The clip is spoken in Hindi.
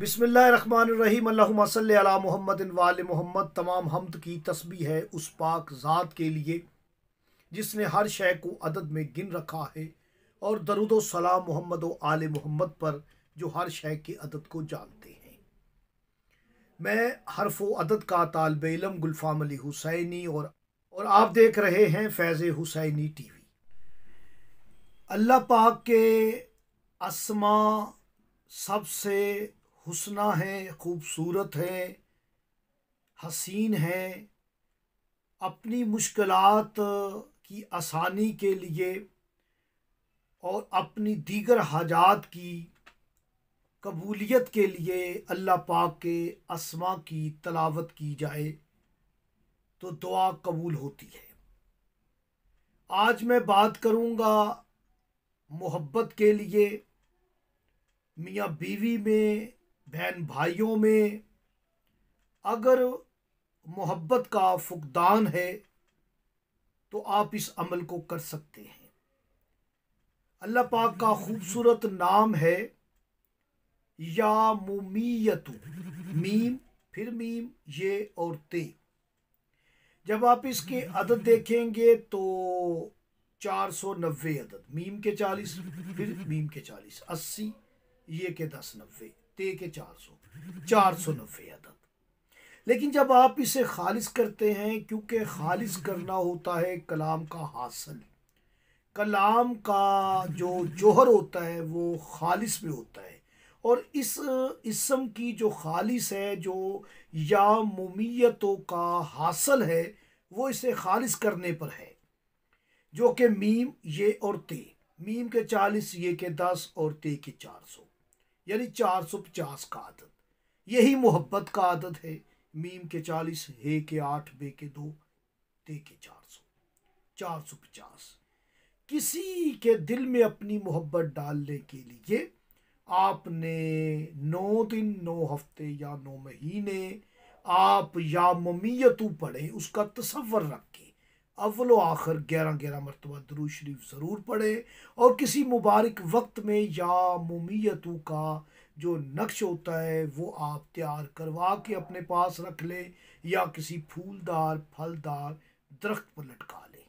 बिसमीम्ला मोहम्मद वाल मोहम्मद तमाम हमद की तस्बी है उस पाक ज़ात के लिए जिसने हर शय को अदद में गिन रखा है और दरुदो सलाम मोहम्मद आल मोहम्मद पर जो हर शय के अदद को जानते हैं मैं हरफ अदद का तालब इलम गुलफाम अली हुसैनी और, और आप देख रहे हैं फैज़ हुसैनी टी वी अल्लाह पाक के असमा सबसे हुसना हैं खूबसूरत हैं हसीन हैं अपनी मुश्किलात की आसानी के लिए और अपनी दीगर हाजात की कबूलियत के लिए अल्लाह पाक के असमा की तलावत की जाए तो दुआ कबूल होती है आज मैं बात करूँगा मोहब्बत के लिए मियाँ बीवी में बहन भाइयों में अगर मोहब्बत का फुकदान है तो आप इस अमल को कर सकते हैं अल्लाह पाक का खूबसूरत नाम है या मुमीयत मीम फिर मीम ये और ते जब आप इसके अदद देखेंगे तो चार सौ नब्बे अदद मीम के चालीस फिर मीम के चालीस अस्सी ये के दस नब्बे ते के चार सौ चार सौ नब्बे अदद लेकिन जब आप इसे खालिज करते हैं क्योंकि खालिज करना होता है कलाम का हासिल कलाम का जो जोहर होता है वो खालिस में होता है और इस इसम की जो खालिस है जो या मुमियतों का हासिल है वो इसे खालिस करने पर है जो कि मीम ये और ते मीम के चालीस ये के दस और ते के चार सौ यानी चार सौ पचास का आदत यही मोहब्बत का आदत है मीम के चालीस हे के आठ बे के दो ते के चार सौ चार सौ पचास किसी के दिल में अपनी मोहब्बत डालने के लिए आपने नौ दिन नौ हफ्ते या नौ महीने आप या ममियतू पढ़े उसका तस्वर रख अव्वल आखिर ग्यारह ग्यारह मरतबा दरू शरीफ ज़रूर पढ़ें और किसी मुबारक वक्त में या ममियतों का जो नक्श होता है वो आप तैयार करवा के अपने पास रख लें या किसी फूलदार फलदार दरख्त पर लटका लें